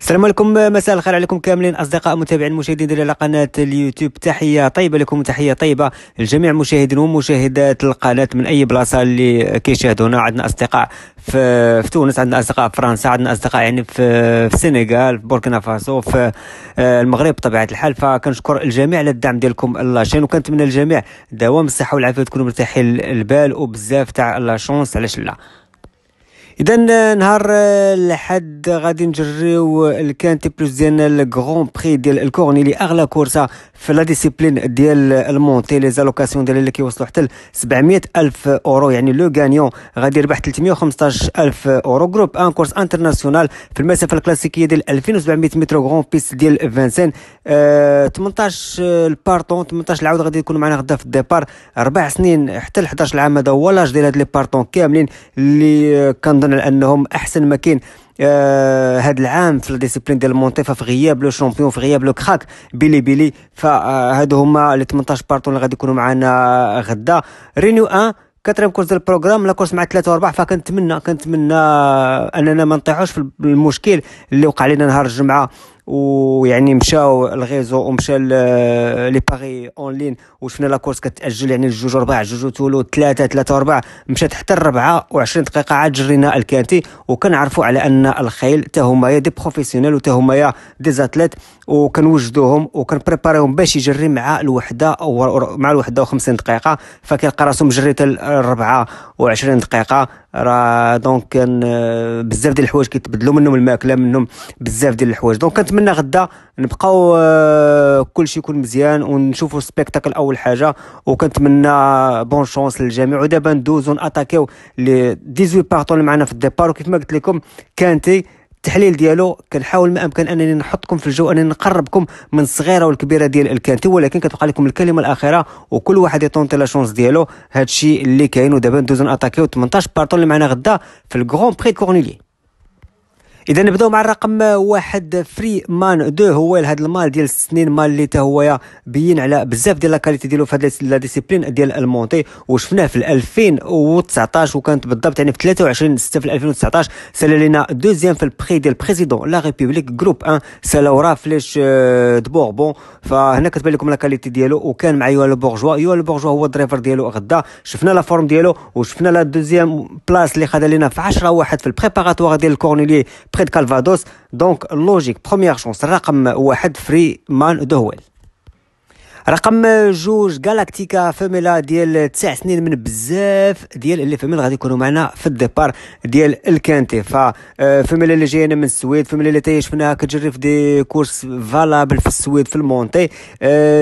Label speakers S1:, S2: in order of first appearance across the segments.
S1: السلام عليكم مساء الخير عليكم كاملين اصدقاء متابعين المشاهدين ديال قناه اليوتيوب تحيه طيبه لكم تحيه طيبه لجميع المشاهدين ومشاهدات القناه من اي بلاصه اللي كيشاهدونا عندنا اصدقاء في, في تونس عندنا اصدقاء في فرنسا عندنا اصدقاء يعني في, في السنغال في بوركينا فاسو في آه، المغرب بطبيعه الحال فكنشكر الجميع على الدعم ديالكم الله شين وكنتمنى الجميع دوام الصحه والعافيه تكونوا مرتاحين البال وبزاف تاع لا شونس علاش لا اذا نهار الاحد غادي نجريو الكانتي بلوس ديالنا الكغون بري ديال الكورني اللي اغلى كورسه في لا ديسيبلين ديال المونتي لي زالوكاسيون ديالها اللي كيوصلوا حتى 700 الف اورو يعني لو غانيون غادي يربح 315 الف اورو جروب ان كورس انترناسيونال في المسافه الكلاسيكيه ديال 2700 متر غرون بيس ديال فانسين أه 18 البارتون 18 العود غادي يكون معنا غدا في الديبار اربع سنين حتى 11 عام هذا هو لاج ديال هاد لي بارتون كاملين اللي كنظن نظرا انهم احسن ما كاين آه هذا العام في الديسيبلين ديال المونتيفا في غياب لو شامبيون في غياب لو كراك بيلي بيلي فهادو آه، هما لي 18 بارتون اللي غادي يكونوا معنا غدا رينيو 1 كاتريم كورس ديال البروغرام لا كورس مع ثلاثة وأربعة فكنتمنى كنتمنى اننا ما نطيحوش في المشكل اللي وقع لنا نهار الجمعه ويعني مشاو الغيزو ومشى لي باغي اون لين وشفنا لا كورس كتاجل يعني جوج ربع جوج وثلث ثلاثه ثلاثه ربع مشات حتى الربعه و20 دقيقه عاد جرينا الكانتي وكنعرفوا على ان الخيل حتى هما دي بروفيسيونيل وتا هما دي زاتليت وكنوجدوهم وكنبريباريهم باش يجري مع الوحده مع الوحده و50 دقيقه فكيلقى راسو مجريت الربعه و20 دقيقه راه دونك كان آه، بزاف ديال الحوايج كيتبدلوا منهم الماكله منهم بزاف ديال الحوايج دونك كنتمنى غدا نبقاو آه، كلشي يكون مزيان ونشوفوا سبيكتاكل اول حاجه وكنتمنى بون شونس للجميع ودابا ندوزو ناتاكيو لي 18 بارتون اللي معنا في الديبار وكيف ما قلت لكم كانتي التحليل ديالو كنحاول ما امكن انني نحطكم في الجو انني نقربكم من الصغيره والكبيره ديال الكانتي ولكن كتبقى لكم الكلمه الاخيره وكل واحد يطونتي لا شونس ديالو هادشي اللي كاين ودابا ندوزو ناتاكيو 18 بارتون اللي معنا غدا في الكرون بري كورنيلي اذا نبداو مع الرقم واحد فري مان دو هو هذا المال ديال السنين مال اللي هو بين على بزاف ديال لاكاليتي ديالو في هذه لا ديسيبلين ديال المونتي وشفناه في 2019 وكانت بالضبط يعني في 23 6 في 2019 سال لينا دوزيام في البخي ديال بريزيدون لا ريبوبليك جروب 1 سالاورا فليش دو آه، بوربون فهنا كتبان لكم لاكاليتي ديالو وكان مع يوال بورجوا يوال بورجوا هو الدريفر ديالو غدا شفنا لا فورم ديالو وشفنا لا دوزيام بلاص اللي خدا لينا في 10 واحد في البريباراتوار ديال الكورنيلي Calvados. Donc, logique, première chance, ou Wahed Freeman de رقم جوج جالاكتيكا فاميلا ديال تسع سنين من بزاف ديال اللي فاميلا غادي يكونوا معنا في الديبار ديال الكانتي ف فاميلا آه، اللي جاينا من السويد فاميلا اللي تاي شفناها كتجري في دي كورس فالابل في السويد في المونتي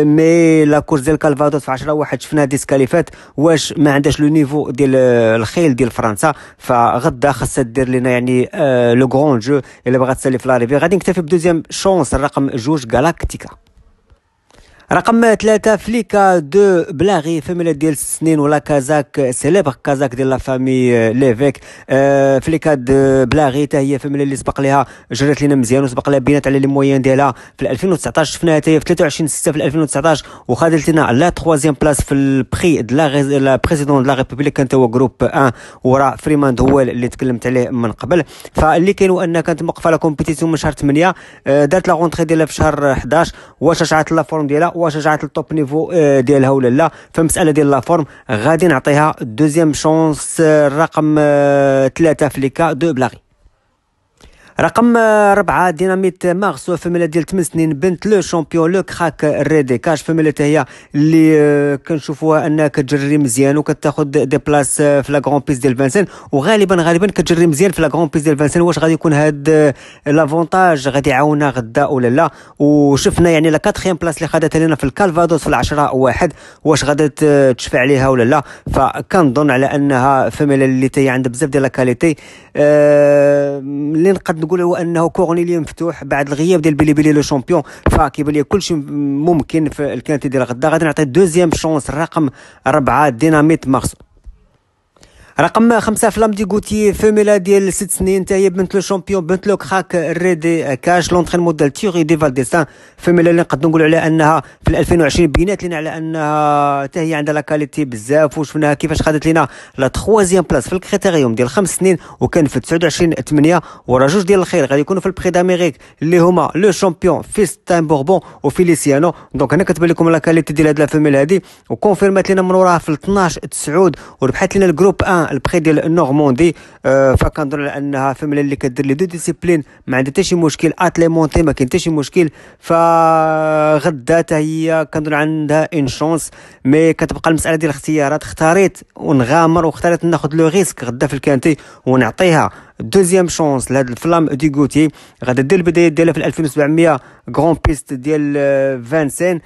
S1: مي لا كورس ديال كالفادوس في 10 واحد شفناها ديسكاليفات واش ما عندهاش لو نيفو ديال آه، الخيل ديال فرنسا فغدا خاصها دير لنا يعني لو آه، غران جو الا بغات تسالي في لاريفي غادي نكتفي بدوزيام شونس الرقم جوج جالاكتيكا رقم ثلاثة فليكا دو بلاغي فاميلا ديال السنين ولا كازاك سيليبر كازاك ديال لا فامي آه، ليفيك آه فليكا دو بلاغي تا هي في اللي سبق لها جرات لينا مزيان وسبق لها بينات على لي مويان ديالها في 2019 شفناها حتى هي في 23 6 في 2019 وخدت لنا لا تخوازيام بلاس في البخي دلا لا بريزيدون دو لا ريبوبليك كانت هو جروب 1 ورا فريمان هو اللي تكلمت عليه من قبل فاللي كاين هو انها كانت موقفه لا كومبيتيسيون من شهر 8 آه دارت لا غونتخي ديالها في شهر 11 واش رجعت لا فورم ديالها واش رجعت للتوب نيفو آه، ديالها ولا لا فمساله ديال لا فورم غادي نعطيها دوزيام شونس آه، رقم ثلاثة آه، فليكا دو بلاغي رقم ربعة ديناميت مارسو ملا ديال 8 سنين بنت لو شامبيون لو كراك ريدي كاش ملا هي اللي آه، كنشوفوها انها كتجري مزيان وكتاخد دي بلاس آه، في لا غران بيس ديال فانسين وغالبا غالبا كتجري مزيان في لا غران بيس ديال فانسين واش غادي يكون هاد لافونتاج آه، غادي يعاونها غدا ولا لا وشفنا يعني لا كاتخيام بلاس اللي خداتها لنا في الكالفادوس في العشرة واحد واش غادي تشفع عليها ولا لا فكنظن على انها ملا اللي تاهي عندها بزاف ديال لا كاليتي اللي نقد تقول هو انه كورنيلي مفتوح بعد الغياب ديال بيلي بيلي لو شامبيون فكيبان لي كلشي ممكن في الكانتي ديال غدا غادي نعطي دوزيام شونس رقم ربعه ديناميت مارسو رقم خمسة فلام دي غوتي فيميلا ديال ست سنين تاهي بنت لو شامبيون بنت لو كراك ريدي كاش لونترينمون ديال تيغي دي فالديسان فيميلا اللي نقدر نقولوا على انها في 2020 بينات لنا على انها تاهي عندها لا كاليتي بزاف وشفناها كيفاش خدات لنا لا تخوازيام بلاس في الكريتيريوم ديال خمس سنين وكان في 29 8 ورا جوج ديال الخير غادي يكونوا في البخي داميريك اللي هما لو شامبيون فيستان بوربون وفيليسيانو دونك هنا كتبان لكم لا كاليتي ديال هاد لا فيميلا هادي وكونفيرمات لنا من وراها في 12 تسعود وربحات لنا الجروب 1 البخي ديال النورموندي آه فكنظن انها في اللي كدير لي دو ديسيبلين ما عندها حتى شي مشكل مونتي ما كاين حتى شي مشكل فغدا حتى هي كنظن عندها ان شونس مي كتبقى المساله ديال الاختيارات اختاريت ونغامر واختاريت ناخذ لو ريسك غدا في الكانتي ونعطيها دوزيام شونس لهاد الفلام غوتي غادا دير البدايات ديالها في 2700 غران بيست ديال فانسين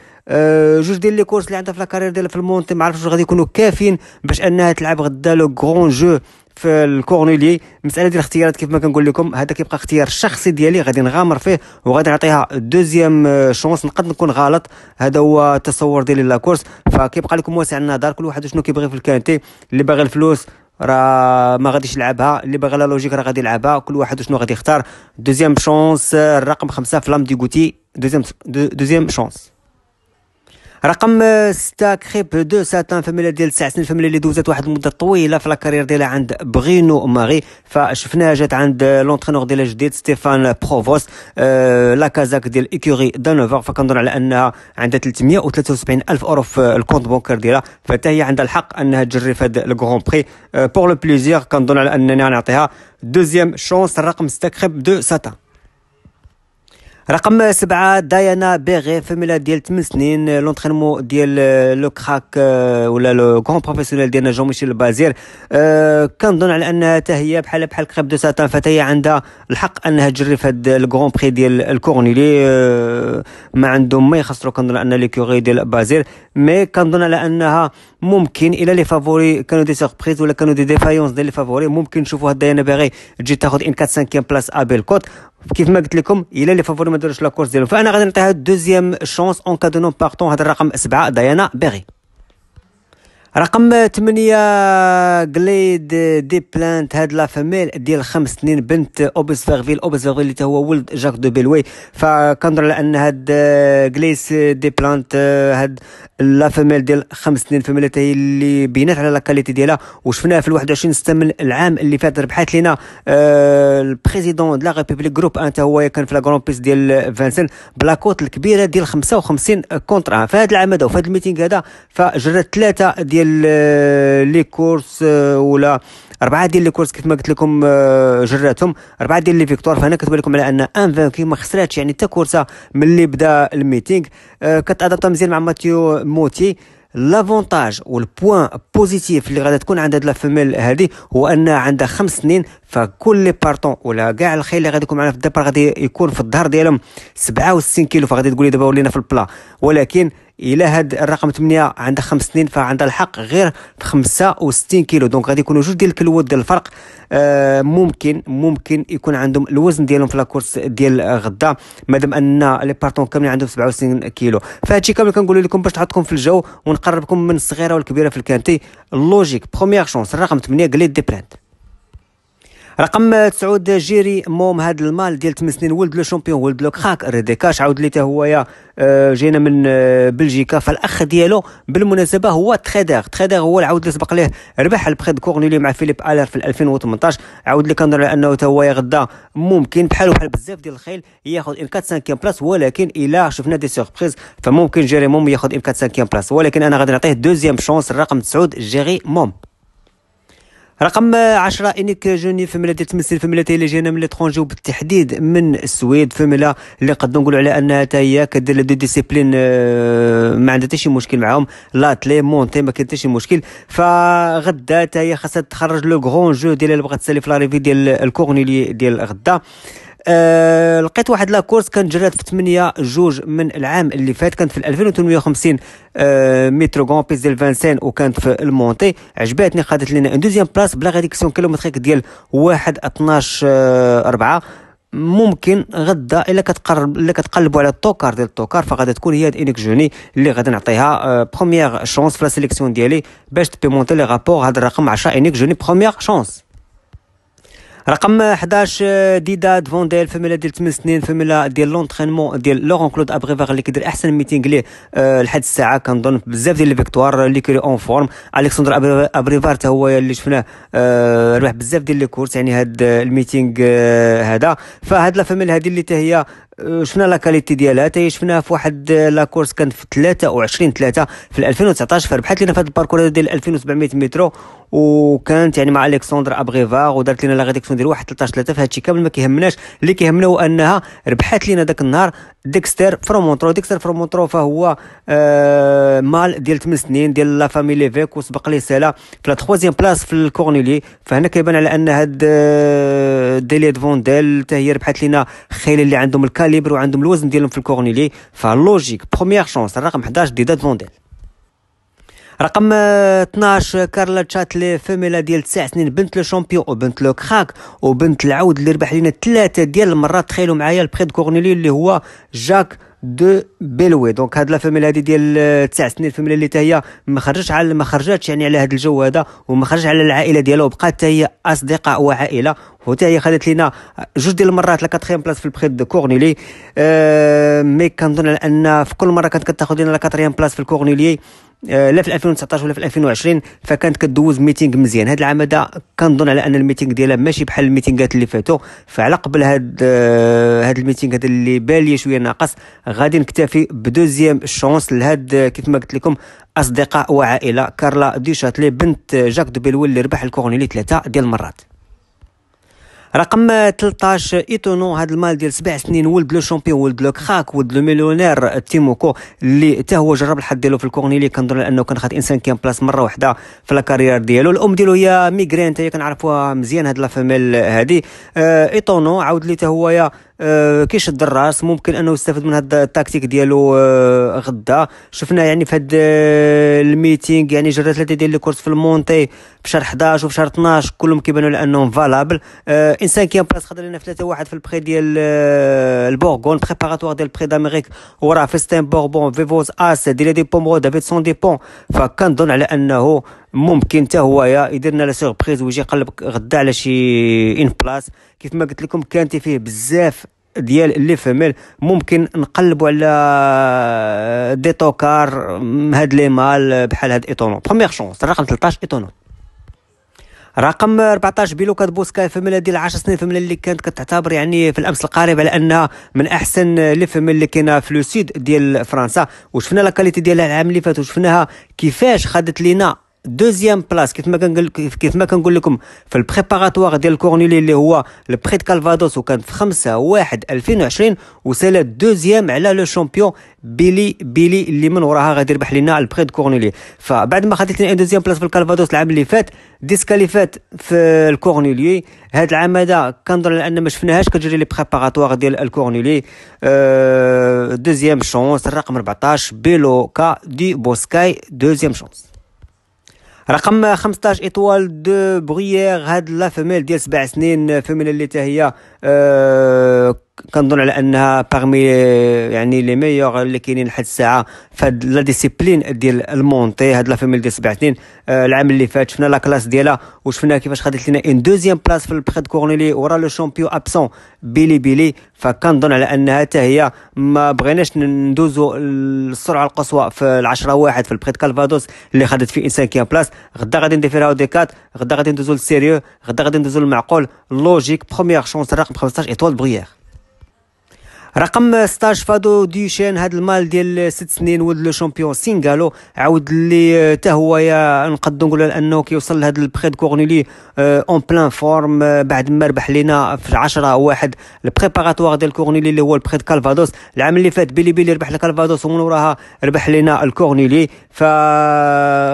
S1: جوج ديال لي كورس اللي عندها في لاكارير ديالها في المونتي ما عرفتش غادي يكونوا كافيين باش انها تلعب غدا لو غران جو في الكورنيلي المساله ديال الاختيارات كيف ما كنقول لكم هذا كيبقى اختيار شخصي ديالي غادي نغامر فيه وغادي نعطيها دوزيام شونس نقد نكون غلط هذا هو التصور ديالي لاكورس فكيبقى لكم واسع النظر كل واحد شنو كيبغي في الكانتي اللي باغي الفلوس راه ما غاديش يلعبها اللي باغي لا لوجيك راه غادي يلعبها كل واحد شنو غادي يختار دوزيام شونس الرقم خمسة فلام غوتي دوزيام دوزيام شونس رقم ستة كريب دو ساتان فاميلا ديال تسع سنين فاميلا اللي دوزات واحد المده طويله في لاكارير ديالها عند بغينو ماغي فشفناها جات عند لونترينور ديالها جديد ستيفان بروفوس آه لا كازاك ديال ايكوري دانوفر فكنظن على انها عندها 373 الف اورو في آه، الكونت بونكر ديالها فتا هي عندها الحق انها تجري في هذا الكرون بري بور لو بليزيغ كنظن على انني غنعطيها دوزيام شونس رقم 6 كريب دو ساتان رقم سبعة دايانا بيغي ميلاد ديال 8 سنين لونترينمون ديال آه، لو كراك آه، ولا لو كون بروفيسيونيل ديالنا جون ميشيل بازير أه كنظن على انها حتى هي بحال بحال كريب دو ساتان هي عندها الحق انها تجري في هاد الكرون بري ديال الكورنيلي أه ما عندهم ما يخسروا كنظن ان لي كوري ديال بازير مي كنظن على انها ممكن الا لي فافوري كانوا دي سوربريز ولا كانوا دي ديفايونس ديال لي فافوري ممكن نشوفوا هاد ديانا باغي تجي تاخذ ان 4 5 بلاس ابي الكوت كيف ما قلت لكم الا لي فافوري ما داروش لاكورس ديالهم فانا غادي نعطيها دوزيام شونس اون نو بارتون هذا الرقم 7 ديانا باغي رقم 8 غليد دي بلانت هاد لا فاميل ديال خمس سنين بنت اوبس فيغفيل اوبس فيغفيل اللي هو ولد جاك دو بيلوي فكنظن على ان هاد غليس دي بلانت هاد لا فاميل ديال خمس سنين فاميل هي اللي بينات على لا كاليتي ديالها وشفناها في 21 من العام اللي فات ربحات لينا أه البريزيدون دو لا ريبوبليك جروب انت هو كان في لا كرون بيس ديال فانسن بلاكوت الكبيره ديال 55 كونتر فهاد العام هذا وفي هاد الميتينغ هذا فجرات ثلاثه ديال ديال آه، لي كورس آه، ولا اربعه ديال لي كورس كيف ما قلت لكم آه، جراتهم اربعه ديال لي فيكتور فهنا كتبان لكم على ان ان فانكي ما خسراتش يعني حتى كورسه ملي بدا الميتينغ كتادابتا مزيان مع ماتيو موتي لافونتاج والبوان بوزيتيف اللي غادي تكون عند هاد فيميل هادي هو انها عندها خمس سنين فكل لي بارتون ولا كاع الخيل اللي غادي يكون معنا في الدبر غادي يكون في الظهر ديالهم 67 كيلو فغادي تقولي دابا ولينا في البلا ولكن الى هاد الرقم 8 عندها خمس سنين فعندها الحق غير في 65 كيلو دونك غادي يكونوا جوج ديال الكيلوات ديال الفرق آه ممكن ممكن يكون عندهم الوزن ديالهم في لاكورس ديال غدا مادام ان لي بارتون كاملين عندهم 67 كيلو فهادشي كامل كنقول لكم باش تحطكم في الجو ونقربكم من الصغيره والكبيره في الكانتي اللوجيك بروميير شونس الرقم 8 قليد دي بلانت رقم تسعود جيري موم هاد المال ديال 8 سنين ولد لو شامبيون ولد لو كراك ريديكاش عاود لي هويا آه، جينا من آه، بلجيكا فالاخ ديالو بالمناسبه هو تريدر تريدر هو العود اللي سبق ليه ربح البخي كورنيلي مع فيليب الير في 2018 عاود لي كنظن على انه هويا غدا ممكن بحال بحال بزاف ديال الخيل ياخذ ان 4 5 بلاس ولكن الا شفنا دي سوربريز فممكن جيري موم ياخذ ان 4 5 بلاس ولكن انا غادي نعطيه دوزيام شونس الرقم تسعود جيري موم رقم 10 انيك جوني فمله تمثل فمله اللي جينا من لترونجي وبالتحديد من السويد فملا اللي قد نقولوا على انها حتى هي كدير لي ديسيبلين آه، ما عندها حتى شي مشكل معاهم لا تلي مونتي ما كاين حتى شي مشكل فغدا حتى هي خاصها تخرج لو غون جو ديالها اللي بغات تسالي في لاريفي ديال الكورنيلي ديال غدا آه، لقيت واحد لاكورس كانت جرات في 8 جوج من العام اللي فات كانت في 2850 آه، مترو متر غون بيس ديال فانسين وكانت في المونتي عجباتني خدت لنا ان دوزيام بلاس بلا غيديكسيون كيلومتريك ديال 1 12 4 ممكن غدا الا كتقرب الا كتقلبوا على التوكار ديال التوكار فغادي تكون هي انيك جوني اللي غادي نعطيها بروميير آه، شونس في لا سيليكسيون ديالي باش تبيمونتي لي رابور هذا الرقم 10 انيك جوني بروميير شونس رقم 11 آه، ديداد فونديل فملا ديال 8 سنين فملا ديال لونترينمون ديال لورون كلود ابغيفاغ اللي كيدير احسن ميتينغ ليه آه، لحد الساعه كنظن بزاف ديال الفيكتوار اللي كيري اون فورم الكسندر ابريفار حتى هو اللي شفناه أه ربح بزاف ديال لي كورس يعني هاد آه، الميتينغ هذا فهاد لا فاميل هادي اللي حتى هي آه، شفنا لا كاليتي ديالها تاهي شفناها في واحد آه، لا كورس كانت في 23 3 في 2019 فربحت لنا في هذا الباركور ديال 2700 متر وكانت يعني مع الكسندر ابغيفار ودارت لنا لا ريدكسيون ديال واحد 13 3 في هادشي كامل ما كيهمناش اللي كيهمنا هو انها ربحات لنا ذاك النهار ديكستر فرومونترو ديكستر فرومونترو فهو آه مال ديال 8 سنين ديال لا فامي ليفيك وسبق لي سالا في لا تخوازيام بلاس في الكورنيلي فهنا كيبان على ان هاد آه، ديلي فونديل حتى هي ربحات لنا خيل اللي عندهم الكاليتي ليبر وعندهم الوزن ديالهم في الكورنيلي فلوجيك بروميير شونس الرقم 11 ديدات فونديل رقم 12 آه، آه، كارلا تشاتلي فيميلا ديال 9 سنين بنت لو شامبيون وبنت لو كراك وبنت العود اللي ربح لينا ثلاثه ديال المرات تخيلوا معايا البخي كورنيلي اللي هو جاك دو بيلوي دونك هاد لا فاميل هادي ديال آه، تسع سنين الفاميل اللي تاهي ما خرجتش على ما خرجتش يعني على هاد الجو هذا وما خرجش على العائله ديالها وبقات تاهي اصدقاء وعائله وتا هي خدات لينا جوج ديال المرات لا كاتريام بلاص في البخي دو كورنيلي أه مي كنظن على ان في كل مره كانت كتاخذ لينا لا كاتريام بلاص في الكورنيلي آه، لا في 2019 ولا في 2020 فكانت كدوز ميتينغ مزيان هذا العام هذا كنظن على ان الميتينغ ديالها ماشي بحال الميتينغات اللي فاتوا فعلى قبل هاد آه، هاد الميتينغ هذا اللي بالي شويه ناقص غادي نكتفي بدوزيام شونس لهاد آه، كيف ما قلت لكم اصدقاء وعائله كارلا دي شاتلي بنت جاك دو بيلويل اللي ربح الكورنيلي ثلاثه ديال المرات رقم 13 ايتونو هذا المال ديال سبع سنين ولد لو شامبيون ولد لو كراك ولد لو مليونير تيموكو اللي حتى هو جرب الحظ ديالو في الكورنيلي كنظن انه كان خد انسان كان بلاص مره واحده في لاكاريير ديالو الام ديالو هي ميغرين حتى هي كنعرفوها مزيان هاد لا فاميل هادي آه، ايتونو عاود لي حتى هو آه، كيشد الراس ممكن انه يستافد من هذا التاكتيك ديالو آه، غدا شفنا يعني في هذا آه، الميتينغ يعني جرى ثلاثه ديال الكورس في المونتي في شهر 11 وفي شهر 12 كلهم كيبانوا لانهم فالابل انسان كيان بلاص خدر لنا في 3 1 في البخي ديال البورغون بريباراتوار ديال البخي داميريك وراه فيستين بوربون فيفوز اس ديال دي بومرو دافيد سون دي بون فكنظن على انه ممكن حتى هو يدير لنا لا سوربريز ويجي يقلب غدا على شي ان بلاس كيف ما قلت لكم كانت فيه بزاف ديال لي فهمل ممكن نقلبوا على دي توكار هاد لي مال بحال هاد ايتونو بروميير شونس رقم 13 ايتونو رقم 14 بيلو كاتبو بوسكا فيميل ديال 10 سنين فهمل اللي كانت كتعتبر يعني في الامس القريب على انها من احسن لي فهمل اللي كاينه في لو سيد ديال فرنسا وشفنا لا كاليتي ديالها العام اللي فات وشفناها كيفاش خدت لينا دوزيام بلاس كيف ما كنقول كيف ما كنقول لكم في البريباراتوار ديال كورنيلي اللي هو البريت كالفادوس وكان في 5 1 2020 وسال دوزيام على لو شامبيون بيلي بيلي اللي من وراها غادي يربح لنا البريد كورنيلي فبعد ما خديت لي دوزيام بلاس في الكالفادوس العام اللي فات ديسكاليفات في الكورنيلي هذا العام هذا كنظن لان ما شفناهاش كتجري لي بريباراتوار ديال الكورنيلي أه دوزيام شونس الرقم 14 بيلوكا دي بوسكاي دوزيام شونس رقم 15 ايطوال دو بغيير هاد لا فيميل ديال سبع سنين فيميل اللي تاهي آه، كنظن على انها باغمي يعني لي ميور اللي كاينين لحد الساعه في هاد لا ديسيبلين ديال المونتي هاد لا فيميل ديال سبع سنين آه، العام اللي فات شفنا لا كلاس ديالها وشفنا كيفاش خدات لنا ان دوزيام بلاس في البخيت كورنيلي ورا لو شامبيون ابسون بيلي بيلي فكنظن على انها حتى هي ما بغيناش ندوزو السرعه القصوى في العشرة واحد في البخيت كالفادوس اللي خدات في انسان كيان بلاس غدا غادي ندير فيها ديكات غدا غادي ندوزو للسيريو غدا غادي ندوزو للمعقول لوجيك بروميير شونس رقم 15 ايطوال بغياغ رقم 16 فادو ديشان هذا المال ديال ست سنين ولد لو شامبيون سينغالو عاود اللي حتى آه، هو نقدر نقول انه كيوصل لهذا البخي كورنيلي اون بلان فورم بعد ما ربح لينا في 10 واحد البريباراتوار ديال كورنيلي اللي هو البخي كالفادوس العام اللي فات بيلي بيلي ربح لكالفادوس ومن وراها ربح لينا الكورنيلي ف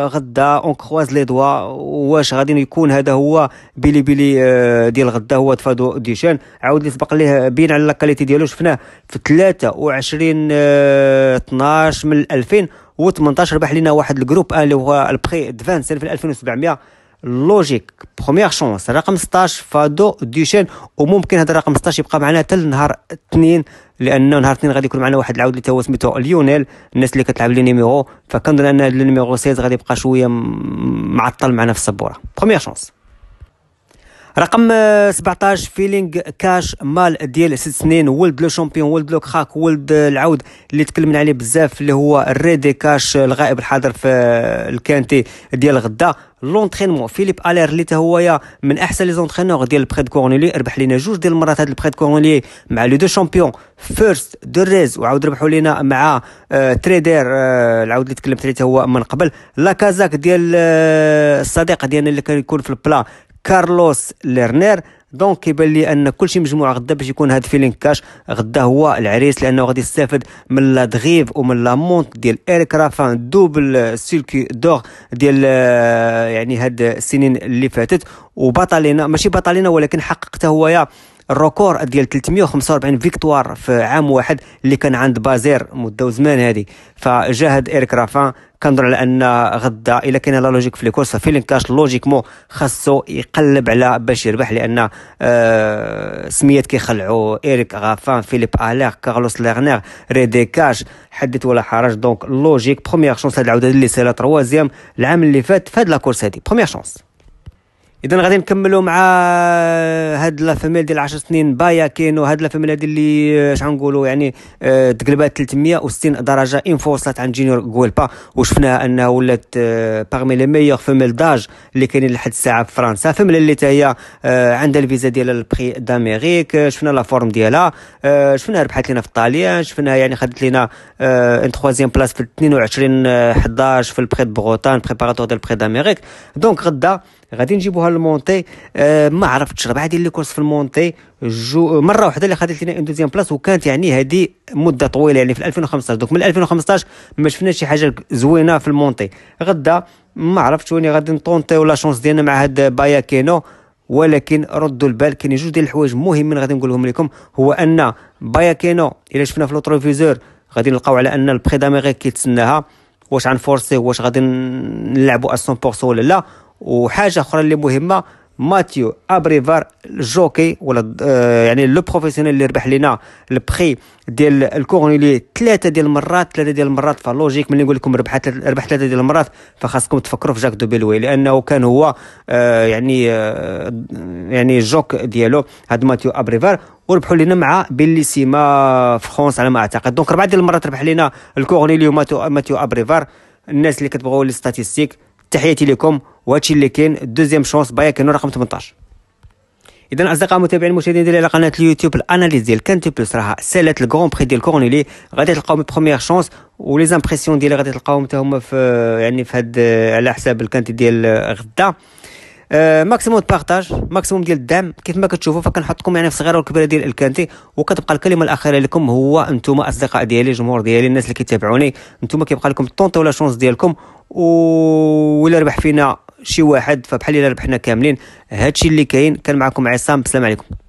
S1: غدا اون كروز لي دوا واش غادي يكون هذا هو بيلي بيلي آه، ديال غدا هو تفادو ديشان عاود لي سبق ليه بين على لاكاليتي ديالو شفناه في 23 12 آه، من 2018 ربح لنا واحد الجروب ان آه، اللي هو البري دفانسين في 2700 لوجيك بروميير شونس رقم 16 فادو ديشان وممكن هذا الرقم 16 يبقى معنا حتى لنهار الاثنين لانه نهار الاثنين غادي يكون معنا واحد العود اللي تا هو سميتو ليونيل الناس اللي كتلعب لي نيميرو فكنظن ان هذا النيميرو 16 غادي يبقى شويه معطل معنا في السبوره بروميير شونس رقم 17 آه، فيلينغ كاش مال ديال ست سنين ولد لو شامبيون ولد لو كخاك ولد آه، العود اللي تكلمنا عليه بزاف اللي هو الريدي كاش آه، الغائب الحاضر في الكانتي ديال غدا لونترينمون فيليب الير اللي هويا من احسن لي زونترينور ديال البريد كورنيلي ربح لينا جوج ديال المرات هاد البريد كورنيلي مع لو دو شامبيون فيرست دو ريز وعاود ربحوا لينا مع آه تريدر آه العود اللي تكلمت عليه هو من قبل لا كازاك ديال آه الصديق ديالنا اللي كان يكون في البلا كارلوس ليرنير دونك كيبان لي ان كلشي مجموع غدا باش يكون هذا فيلين كاش غدا هو العريس لانه غادي يستافد من لا دغيف ومن لا مونت ديال ايريك رافان دوبل سيلكي دور ديال آه، يعني هاد السنين اللي فاتت وبطلنا ماشي بطلنا ولكن حققته هويا الركور ديال 345 فيكتوار في عام واحد اللي كان عند بازير مده زمان هذه فجاهد ايريك رافان كنظن على ان غدا الا كان لا لوجيك في لي كورس فيلين كاش لوجيكمون خاصو يقلب على باش يربح لان آه سميات كيخلعوا ايريك غافان فيليب الير كارلوس ليرنير ريدي كاش حدث ولا حرج دونك لوجيك بروميير شونس هاد العوده اللي سالا تروازيام العام اللي فات فهاد لا كورس هادي بروميير شونس اذا غادي نكملوا مع هاد لا فاميل ديال 10 سنين بايا كاين وهاد لا فاميل هادي اللي اش آه، غنقولوا يعني آه، تقلبات 360 درجه ان فوصلت عن جينيور غولبا وشفناها انها ولات باغمي لي ميور فاميل داج اللي كاينين لحد الساعه في فرنسا فاميل اللي تاهي هي آه، عندها الفيزا ديال البري داميريك شفنا لا فورم ديالها شفناها ربحات لينا في الطاليان شفناها يعني خدت لينا ان تخوازيام بلاص في 22 11 في البري دو بروتان بريباراتور ديال البري داميريك دونك غدا غادي نجيبوها المونتي آه، ما عرفتش ربعه ديال لي كورس في المونتي جو مره واحده اللي خدت لينا اون دوزيام بلاص وكانت يعني هذه مده طويله يعني في 2015 دوك من 2015 ما شفناش شي حاجه زوينه في المونتي غدا ما عرفتش وين غادي نطونطيو لا شونس ديالنا مع هاد بايا كينو ولكن ردوا البال كاين جوج ديال الحوايج مهمين غادي نقولهم لكم هو ان بايا كينو الا شفنا في لوتروفيزور غادي نلقاو على ان البريداميغي كيتسناها واش فورسي واش غادي نلعبوا 100% ولا لا وحاجه اخرى اللي مهمه ماتيو ابريفار الجوكي ولا آه، يعني لو بروفيسيونيل اللي ربح لنا البخي ديال الكورنيلي ثلاثه ديال المرات ثلاثه ديال المرات فلوجيك ملي نقول لكم ربح ربح ثلاثه ديال المرات فخاصكم تفكروا في جاك دو بيلوي لانه كان هو آه، يعني آه، يعني جوك ديالو هاد ماتيو ابريفار وربحوا لنا مع بيليسيما فرونس على ما اعتقد دونك اربعه ديال المرات ربح لنا الكورنيلي وماتيو ماتيو ابريفار الناس اللي كتبغوا لي ستاتيستيك تحياتي لكم وهادشي اللي كاين دوزيام شونس بايا كانوا رقم 18 اذا اصدقاء متابعين المشاهدين ديالي على قناه اليوتيوب الاناليز ديال كانتي بلس راه سالات الكرون بري ديال كورنيلي غادي تلقاو بروميير شونس ولي زامبرسيون ديالي غادي تلقاوهم حتى هما في يعني في هاد على حساب الكانتي ديال غدا ماكسيموم بارطاج ماكسيموم ديال الدعم كيف ما كتشوفوا فكنحطكم يعني في الصغيره والكبيره ديال الكانتي وكتبقى الكلمه الاخيره لكم هو انتم اصدقاء ديالي الجمهور ديالي الناس اللي كيتابعوني انتم كيبقى لكم الطونط ولا شونس ديالكم ولا ربح فينا شي واحد فبحال الا ربحنا كاملين هادشي اللي كاين كان معكم عصام السلام عليكم